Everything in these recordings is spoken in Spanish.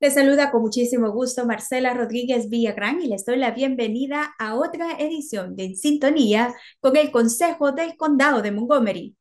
Les saluda con muchísimo gusto Marcela Rodríguez Villagrán y les doy la bienvenida a otra edición de En Sintonía con el Consejo del Condado de Montgomery.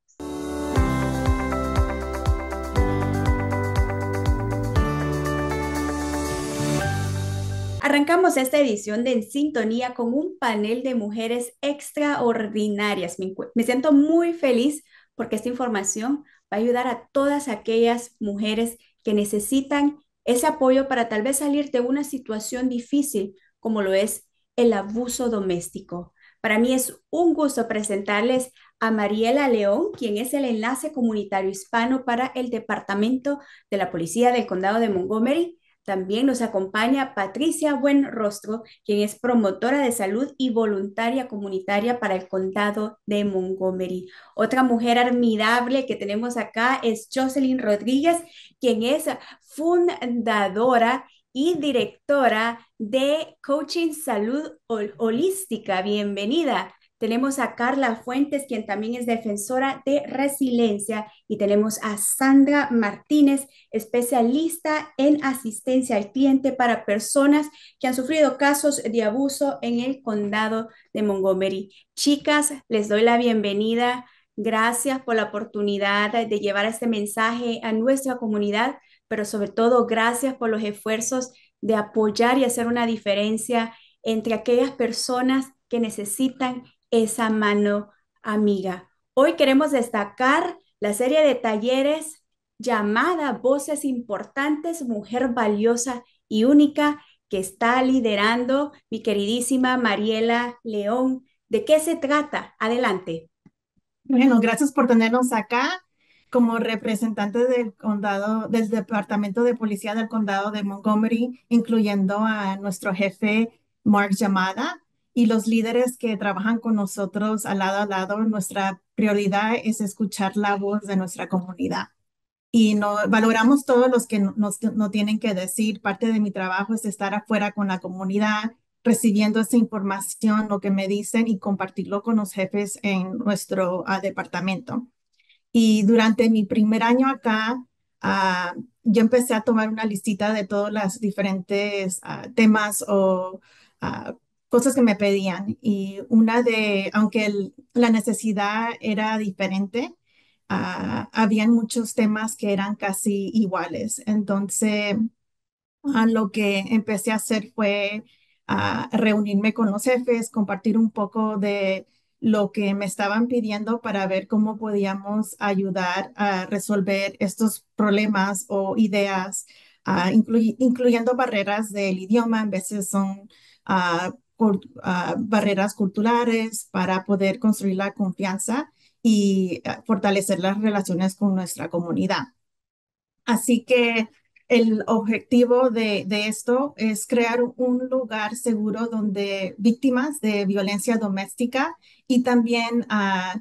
Arrancamos esta edición de En Sintonía con un panel de mujeres extraordinarias. Me, me, siento muy feliz porque esta información va a ayudar a todas aquellas mujeres que necesitan ese apoyo para tal vez salir de una situación difícil como lo es el abuso doméstico. Para mí es un gusto presentarles a Mariela León, quien es el enlace comunitario hispano para el Departamento de la Policía del Condado de Montgomery. También nos acompaña Patricia Buenrostro, quien es promotora de salud y voluntaria comunitaria para el condado de Montgomery. Otra mujer admirable que tenemos acá es Jocelyn Rodríguez, quien es fundadora y directora de Coaching Salud Holística. Bienvenida. Tenemos a Carla Fuentes, quien también es defensora de resiliencia, y tenemos a Sandra Martínez, especialista en asistencia al cliente para personas que han sufrido casos de abuso en el condado de Montgomery. Chicas, les doy la bienvenida. Gracias por la oportunidad de llevar este mensaje a nuestra comunidad, pero sobre todo gracias por los esfuerzos de apoyar y hacer una diferencia entre aquellas personas que necesitan esa mano amiga. Hoy queremos destacar la serie de talleres llamada Voces Importantes, Mujer Valiosa y Única, que está liderando mi queridísima Mariela León. ¿De qué se trata? Adelante. Bueno, gracias por tenernos acá como representante del condado, del departamento de policía del condado de Montgomery, incluyendo a nuestro jefe Mark Llamada, y los líderes que trabajan con nosotros al lado a lado, nuestra prioridad es escuchar la voz de nuestra comunidad. Y no, valoramos todos los que nos, no tienen que decir. Parte de mi trabajo es estar afuera con la comunidad, recibiendo esa información, lo que me dicen y compartirlo con los jefes en nuestro ah, departamento. Y durante mi primer año acá, ah, yo empecé a tomar una listita de todos los diferentes ah, temas o cosas que me pedían y una de, aunque la necesidad era diferente, había ah, habían muchos temas que eran casi iguales. Entonces, ah, lo que empecé a hacer fue ah, reunirme con los jefes, compartir un poco de lo que me estaban pidiendo para ver cómo podíamos ayudar a resolver estos problemas o ideas, incluyendo barreras del idioma, en veces son uh, barreras culturales para poder construir la confianza y ah, fortalecer las relaciones con nuestra comunidad. Así que el objetivo de, esto es crear un lugar seguro donde víctimas de violencia doméstica y también, ah,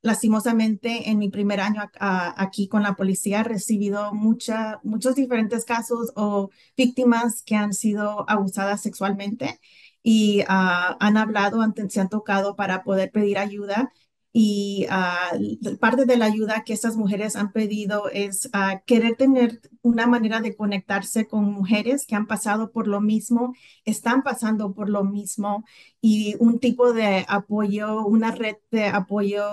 lastimosamente, en mi primer año aquí con la policía he recibido muchos diferentes casos o víctimas que han sido abusadas sexualmente y ah, han hablado, se han tocado para poder pedir ayuda. Y ah, parte de la ayuda que estas mujeres han pedido es ah, querer tener una manera de conectarse con mujeres que han pasado por lo mismo, están pasando por lo mismo y un tipo de apoyo, una red de apoyo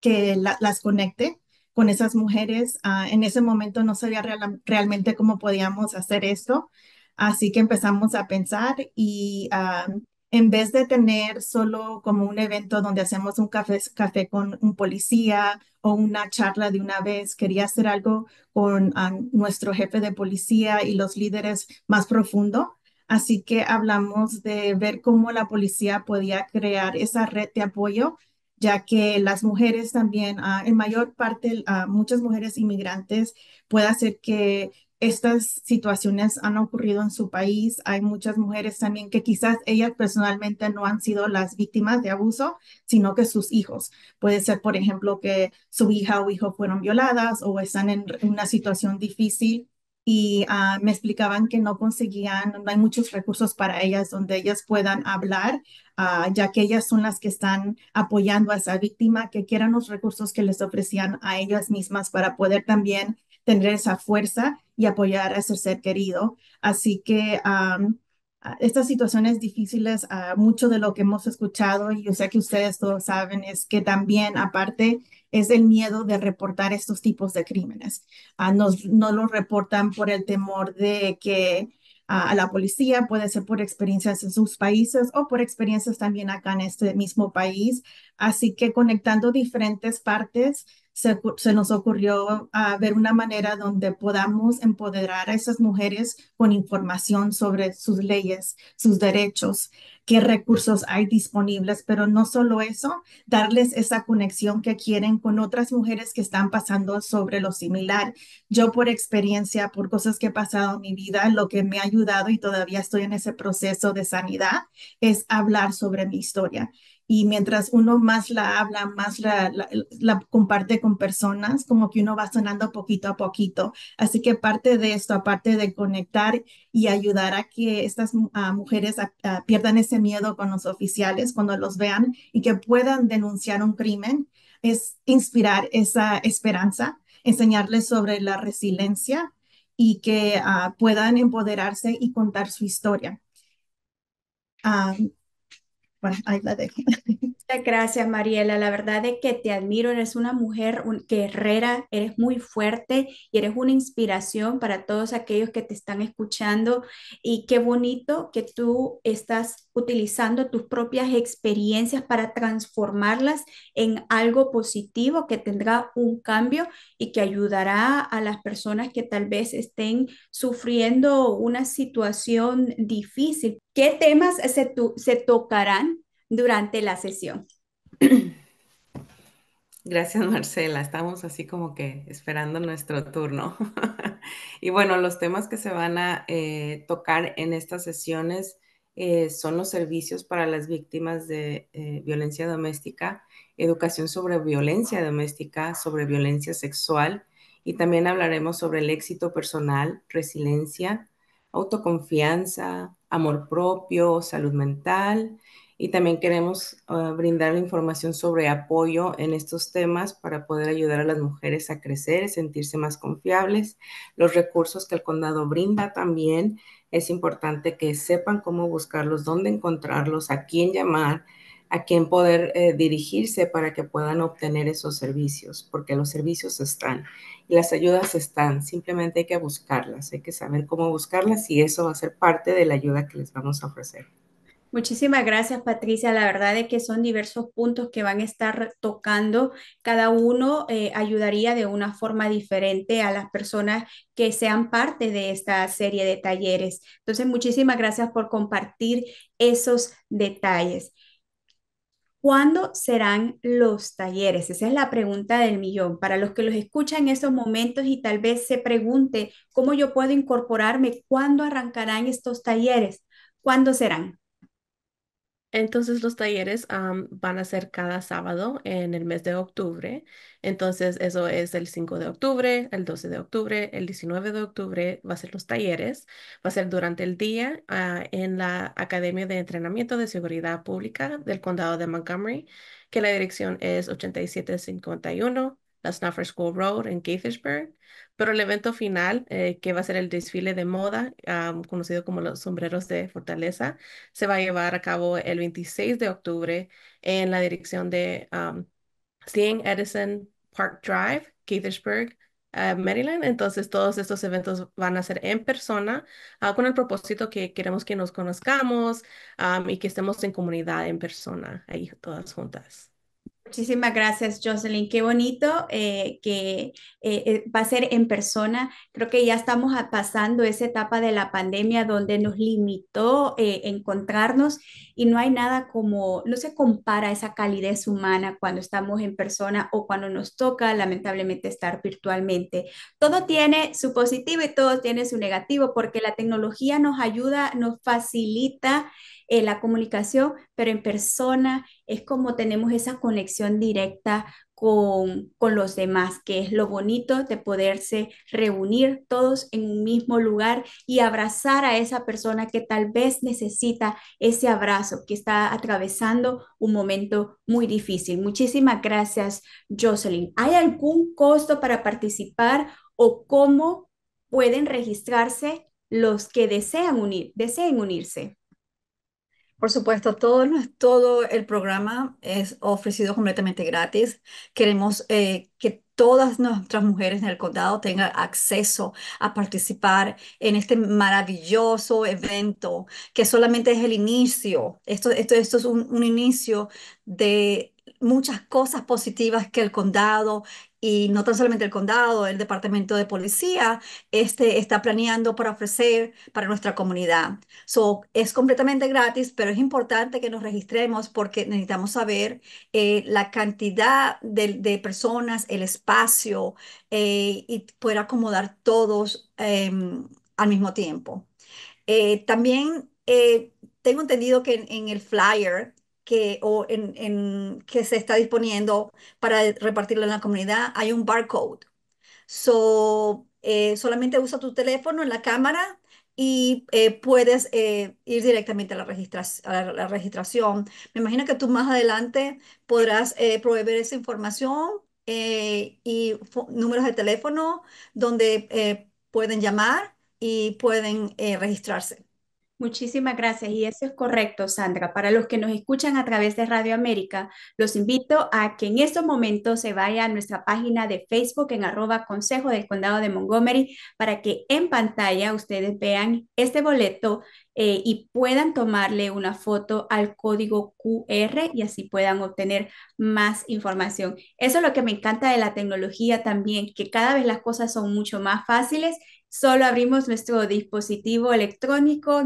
que las conecte con esas mujeres. en ese momento no sabía realmente cómo podíamos hacer esto, Así que empezamos a pensar y ah, en vez de tener solo como un evento donde hacemos un café, café con un policía o una charla de una vez, quería hacer algo con ah, nuestro jefe de policía y los líderes más profundo. Así que hablamos de ver cómo la policía podía crear esa red de apoyo, ya que las mujeres también, ah, en mayor parte, muchas mujeres inmigrantes puede hacer que estas situaciones han ocurrido en su país. Hay muchas mujeres también que quizás ellas personalmente no han sido las víctimas de abuso, sino que sus hijos. Puede ser, por ejemplo, que su hija o hijo fueron violadas o están en una situación difícil y ah, me explicaban que no conseguían, no hay muchos recursos para ellas donde ellas puedan hablar, ah, ya que ellas son las que están apoyando a esa víctima, que quieran los recursos que les ofrecían a ellas mismas para poder también tener esa fuerza y apoyar a ese ser querido. Así que estas situaciones difíciles, mucho de lo que hemos escuchado, y yo sé que ustedes todos saben, es que también aparte es el miedo de reportar estos tipos de crímenes. Ah, no lo reportan por el temor de que a la policía, puede ser por experiencias en sus países o por experiencias también acá en este mismo país. Así que conectando diferentes partes se, nos ocurrió ah, ver una manera donde podamos empoderar a esas mujeres con información sobre sus leyes, sus derechos, qué recursos hay disponibles, pero no solo eso, darles esa conexión que quieren con otras mujeres que están pasando sobre lo similar. Yo por experiencia, por cosas que he pasado en mi vida, lo que me ha ayudado y todavía estoy en ese proceso de sanidad es hablar sobre mi historia y mientras uno más la habla, más la, la, comparte con personas, como que uno va sonando poquito a poquito. Así que parte de esto, aparte de conectar y ayudar a que estas mujeres pierdan ese miedo con los oficiales cuando los vean y que puedan denunciar un crimen, es inspirar esa esperanza, enseñarles sobre la resiliencia y que ah, puedan empoderarse y contar su historia. Ah, Muchas gracias, Mariela. La verdad es que te admiro. Eres una mujer guerrera, eres muy fuerte y eres una inspiración para todos aquellos que te están escuchando. Y qué bonito que tú estás utilizando tus propias experiencias para transformarlas en algo positivo que tendrá un cambio y que ayudará a las personas que tal vez estén sufriendo una situación difícil. ¿Qué temas se, se tocarán durante la sesión? Gracias, Marcela. Estamos así como que esperando nuestro turno. y bueno, los temas que se van a eh, tocar en estas sesiones eh, son los servicios para las víctimas de eh, violencia doméstica, educación sobre violencia doméstica, sobre violencia sexual y también hablaremos sobre el éxito personal, resiliencia, autoconfianza, amor propio, salud mental y también queremos ah, brindar información sobre apoyo en estos temas para poder ayudar a las mujeres a crecer, sentirse más confiables. Los recursos que el condado brinda también es importante que sepan cómo buscarlos, dónde encontrarlos, a quién llamar, a quién poder eh, dirigirse para que puedan obtener esos servicios, porque los servicios están y las ayudas están, simplemente hay que buscarlas, hay que saber cómo buscarlas y eso va a ser parte de la ayuda que les vamos a ofrecer. Muchísimas gracias, Patricia. La verdad es que son diversos puntos que van a estar tocando. Cada uno eh, ayudaría de una forma diferente a las personas que sean parte de esta serie de talleres. Entonces, muchísimas gracias por compartir esos detalles. ¿Cuándo serán los talleres? Esa es la pregunta del millón. Para los que los escuchan en estos momentos y tal vez se pregunte cómo yo puedo incorporarme, ¿cuándo arrancarán estos talleres? ¿Cuándo serán? Entonces los talleres van a ser cada sábado en el mes de octubre. Entonces eso es el 5 de octubre, el 12 de octubre, el 19 de octubre va a ser los talleres. Va a ser durante el día ah, en la Academia de Entrenamiento de Seguridad Pública del Condado de Montgomery, que la dirección es 8751 la Snuffer School Road en Gaithersburg. Pero el evento final, eh, que va a ser el desfile de moda, conocido como los sombreros de Fortaleza, se va a llevar a cabo el 26 de octubre en la dirección de St. Edison Park Drive, Gaithersburg, eh, Maryland. Entonces, todos estos eventos van a ser en persona ah, con el propósito que queremos que nos conozcamos y que estemos en comunidad en persona, ahí todas juntas. Muchísimas gracias, Jocelyn. Qué bonito eh, que eh, eh, va a ser en persona. Creo que ya estamos pasando esa etapa de la pandemia donde nos limitó encontrarnos y no hay nada como, no se compara esa calidez humana cuando estamos en persona o cuando nos toca lamentablemente estar virtualmente. Todo tiene su positivo y todo tiene su negativo porque la tecnología nos ayuda, nos facilita la comunicación, pero en persona es como tenemos esa conexión directa con, con, los demás, que es lo bonito de poderse reunir todos en un mismo lugar y abrazar a esa persona que tal vez necesita ese abrazo, que está atravesando un momento muy difícil. Muchísimas gracias, Jocelyn. ¿Hay algún costo para participar o cómo pueden registrarse los que desean deseen unirse? Por supuesto, todo, todo el programa es ofrecido completamente gratis. Queremos eh, que todas nuestras mujeres en el condado tengan acceso a participar en este maravilloso evento, que solamente es el inicio. Esto, esto, esto es un, un inicio de muchas cosas positivas que el condado y no tan solamente el condado, el departamento de policía este, está planeando para ofrecer para nuestra comunidad. es completamente gratis, pero es importante que nos registremos porque necesitamos saber eh, la cantidad de, personas, el espacio eh, y poder acomodar todos em, al mismo tiempo. Eh, también tengo entendido que en el flyer que, o en, que se está disponiendo para repartirlo en la comunidad, hay un barcode. So, eh, solamente usa tu teléfono en la cámara y eh, puedes eh, ir directamente a la, la, registración. Me imagino que tú más adelante podrás proveer esa información y números de teléfono donde pueden llamar y pueden registrarse. Muchísimas gracias y eso es correcto, Sandra. Para los que nos escuchan a través de Radio América, los invito a que en estos momentos se vaya a nuestra página de Facebook en arroba Consejo del Condado de Montgomery para que en pantalla ustedes vean este boleto eh, y puedan tomarle una foto al código QR y así puedan obtener más información. Eso es lo que me encanta de la tecnología también, que cada vez las cosas son mucho más fáciles. Solo abrimos nuestro dispositivo electrónico,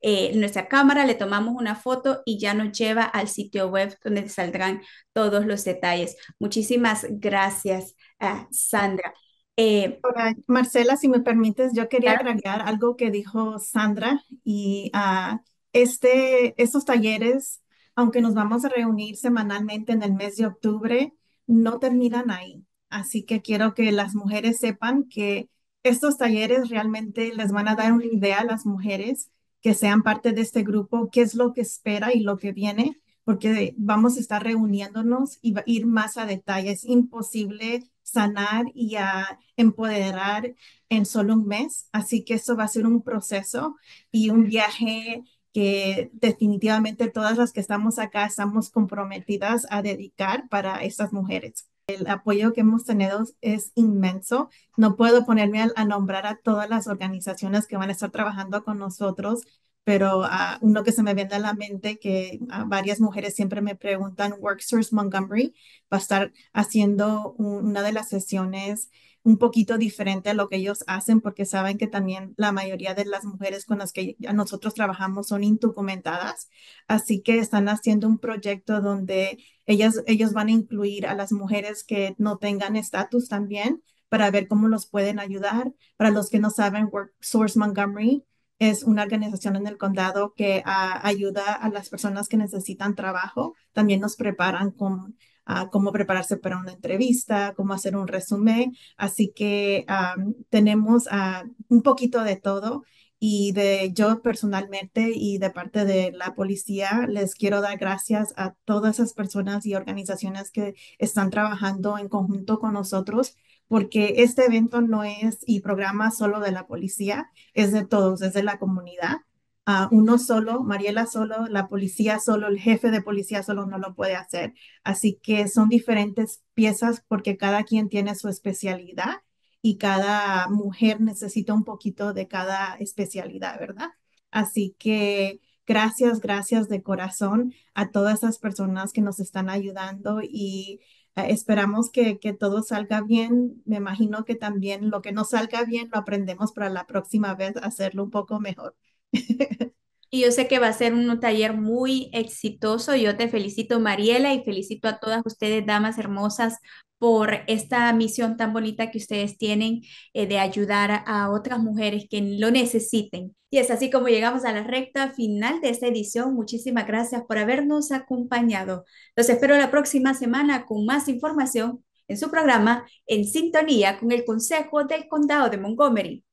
eh, nuestra cámara, le tomamos una foto y ya nos lleva al sitio web donde saldrán todos los detalles. Muchísimas gracias, a ah, Sandra. Eh, Marcela, si me permites, yo quería agregar algo que dijo Sandra y a ah, este, estos talleres, aunque nos vamos a reunir semanalmente en el mes de octubre, no terminan ahí. Así que quiero que las mujeres sepan que estos talleres realmente les van a dar una idea a las mujeres que sean parte de este grupo, qué es lo que espera y lo que viene, porque vamos a estar reuniéndonos y ir más a detalle. Es imposible sanar y a empoderar en solo un mes. Así que eso va a ser un proceso y un viaje que definitivamente todas las que estamos acá estamos comprometidas a dedicar para estas mujeres. El apoyo que hemos tenido es inmenso. No puedo ponerme a, nombrar a todas las organizaciones que van a estar trabajando con nosotros pero ah, uno que se me viene a la mente que ah, varias mujeres siempre me preguntan, WorkSource Montgomery va a estar haciendo una de las sesiones un poquito diferente a lo que ellos hacen porque saben que también la mayoría de las mujeres con las que nosotros trabajamos son indocumentadas, así que están haciendo un proyecto donde ellas, ellos van a incluir a las mujeres que no tengan estatus también para ver cómo los pueden ayudar. Para los que no saben, WorkSource Montgomery es una organización en el condado que ah, ayuda a las personas que necesitan trabajo. También nos preparan con ah, cómo prepararse para una entrevista, cómo hacer un resumen. Así que ah, tenemos un poquito de todo. Y de yo personalmente y de parte de la policía, les quiero dar gracias a todas esas personas y organizaciones que están trabajando en conjunto con nosotros porque este evento no es y programa solo de la policía, es de todos, es de la comunidad. Ah, uno solo, Mariela solo, la policía solo, el jefe de policía solo no lo puede hacer. Así que son diferentes piezas porque cada quien tiene su especialidad y cada mujer necesita un poquito de cada especialidad, ¿verdad? Así que gracias, gracias de corazón a todas esas personas que nos están ayudando y Ah, esperamos que, todo salga bien. Me imagino que también lo que no salga bien lo aprendemos para la próxima vez hacerlo un poco mejor. Y yo sé que va a ser un taller muy exitoso. Yo te felicito, Mariela, y felicito a todas ustedes, damas hermosas, por esta misión tan bonita que ustedes tienen eh, de ayudar a otras mujeres que lo necesiten. Y es así como llegamos a la recta final de esta edición. Muchísimas gracias por habernos acompañado. Los espero la próxima semana con más información en su programa En Sintonía con el Consejo del Condado de Montgomery.